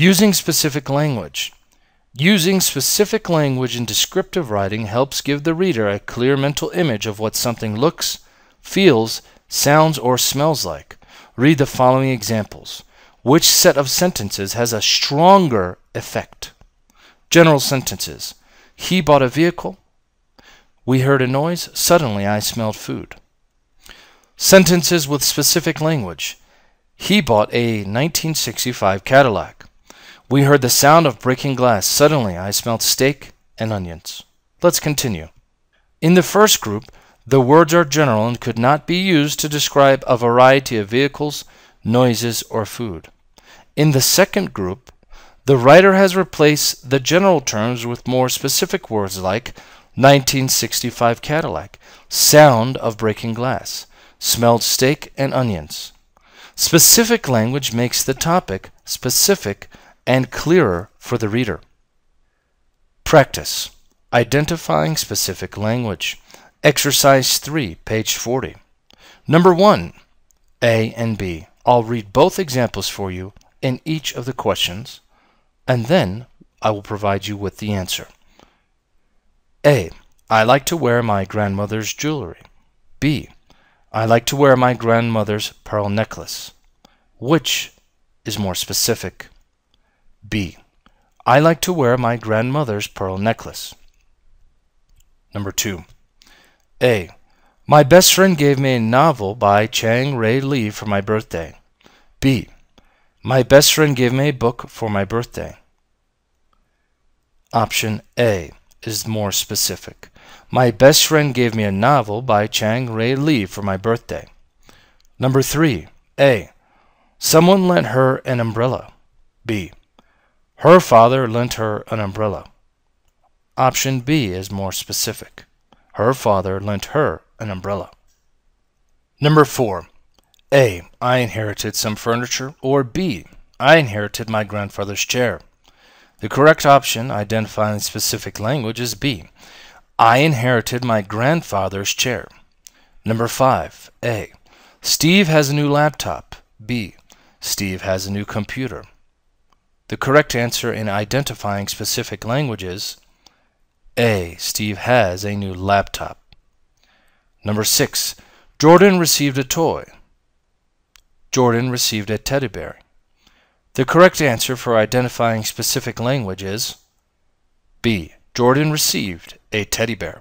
Using specific language. Using specific language in descriptive writing helps give the reader a clear mental image of what something looks, feels, sounds, or smells like. Read the following examples. Which set of sentences has a stronger effect? General sentences. He bought a vehicle. We heard a noise. Suddenly I smelled food. Sentences with specific language. He bought a 1965 Cadillac. We heard the sound of breaking glass. Suddenly, I smelled steak and onions. Let's continue. In the first group, the words are general and could not be used to describe a variety of vehicles, noises, or food. In the second group, the writer has replaced the general terms with more specific words like 1965 Cadillac, sound of breaking glass, smelled steak and onions. Specific language makes the topic specific and clearer for the reader. Practice Identifying Specific Language. Exercise 3, page 40. Number 1, A and B. I'll read both examples for you in each of the questions, and then I will provide you with the answer. A. I like to wear my grandmother's jewelry. B. I like to wear my grandmother's pearl necklace. Which is more specific? B. I like to wear my grandmother's pearl necklace. Number 2. A. My best friend gave me a novel by Chang Ray Lee for my birthday. B. My best friend gave me a book for my birthday. Option A is more specific. My best friend gave me a novel by Chang Ray Lee for my birthday. Number 3. A. Someone lent her an umbrella. B. Her father lent her an umbrella. Option B is more specific. Her father lent her an umbrella. Number 4. A. I inherited some furniture, or B. I inherited my grandfather's chair. The correct option, identifying specific language, is B. I inherited my grandfather's chair. Number 5. A. Steve has a new laptop. B. Steve has a new computer. The correct answer in identifying specific languages A. Steve has a new laptop. Number 6. Jordan received a toy. Jordan received a teddy bear. The correct answer for identifying specific language is B. Jordan received a teddy bear.